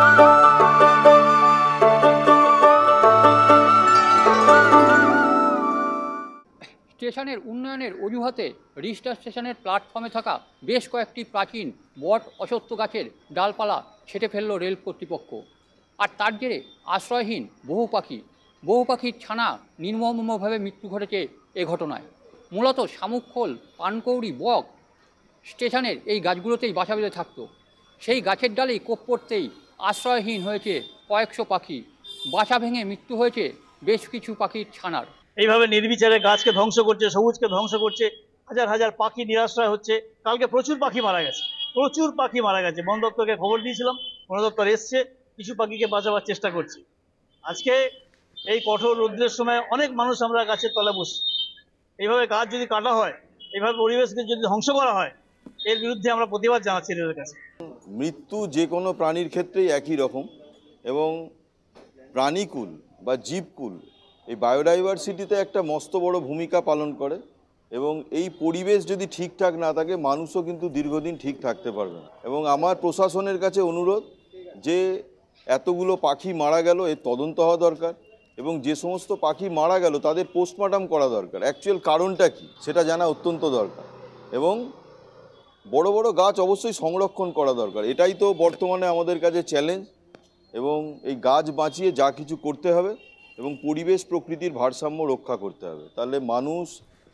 স্টেশনের উন্নয়নের অজুহাতে রিস্টার স্টেশনের প্ল্যাটফর্মে থাকা বেশ কয়েকটি প্রাচীন বট অসত্য গাছের ডালপালা ছেটে ফেলল রেল কর্তৃপক্ষ আর তার জেরে আশ্রয়হীন বহু পাখি বহু পাখির ছানা নির্মমভাবে মৃত্যু ঘটেছে এ ঘটনায় মূলত খোল পানকৌড়ি বক স্টেশনের এই গাছগুলোতেই বাসা বেঁধে থাকত সেই গাছের ডালেই কোপ পড়তেই আশ্রয়হীন হয়েছে কয়েকশো পাখি বাসা ভেঙে মৃত্যু হয়েছে বেশ কিছু পাখির ছানার এইভাবে নির্বিচারে গাছকে ধ্বংস করছে সবুজকে ধ্বংস করছে হাজার হাজার পাখি নিরাশ্রয় হচ্ছে কালকে প্রচুর পাখি মারা গেছে প্রচুর পাখি মারা গেছে বন দপ্তরকে খবর দিয়েছিলাম বন দপ্তর এসছে কিছু পাখিকে বাঁচাবার চেষ্টা করছে আজকে এই কঠোর রৌদ্রের সময় অনেক মানুষ আমরা গাছের তলা বসি এইভাবে গাছ যদি কাটা হয় এইভাবে পরিবেশকে যদি ধ্বংস করা হয় এর বিরুদ্ধে আমরা প্রতিবাদ জানাচ্ছি রেলের কাছে মৃত্যু যে কোনো প্রাণীর ক্ষেত্রেই একই রকম এবং প্রাণীকুল বা জীবকুল এই বায়োডাইভার্সিটিতে একটা মস্ত বড় ভূমিকা পালন করে এবং এই পরিবেশ যদি ঠিকঠাক না থাকে মানুষও কিন্তু দীর্ঘদিন ঠিক থাকতে পারবে না এবং আমার প্রশাসনের কাছে অনুরোধ যে এতগুলো পাখি মারা গেল এর তদন্ত হওয়া দরকার এবং যে সমস্ত পাখি মারা গেল তাদের পোস্টমার্টাম করা দরকার অ্যাকচুয়াল কারণটা কি সেটা জানা অত্যন্ত দরকার এবং বড় বড় গাছ অবশ্যই সংরক্ষণ করা দরকার এটাই তো বর্তমানে আমাদের কাছে চ্যালেঞ্জ এবং এই গাছ বাঁচিয়ে যা কিছু করতে হবে এবং পরিবেশ প্রকৃতির ভারসাম্য রক্ষা করতে হবে তাহলে মানুষ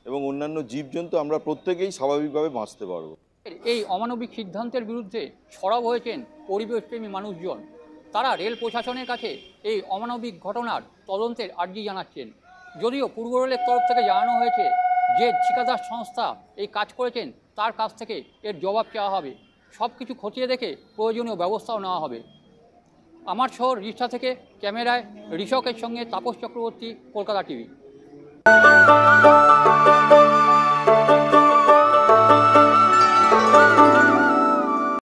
এবং অন্যান্য জীবজন্তু আমরা প্রত্যেকেই স্বাভাবিকভাবে বাঁচতে পারব এই অমানবিক সিদ্ধান্তের বিরুদ্ধে সরব হয়েছেন পরিবেশপ্রেমী মানুষজন তারা রেল প্রশাসনের কাছে এই অমানবিক ঘটনার তদন্তের আর্জি জানাচ্ছেন যদিও পূর্ব রেলের তরফ থেকে জানানো হয়েছে যে ঠিকাদার সংস্থা এই কাজ করেছেন তার কাছ থেকে এর জবাব চাওয়া হবে সব কিছু খতিয়ে দেখে প্রয়োজনীয় ব্যবস্থাও নেওয়া হবে আমার শহর রিষ্ঠা থেকে ক্যামেরায় ঋষকের সঙ্গে তাপস চক্রবর্তী কলকাতা টিভি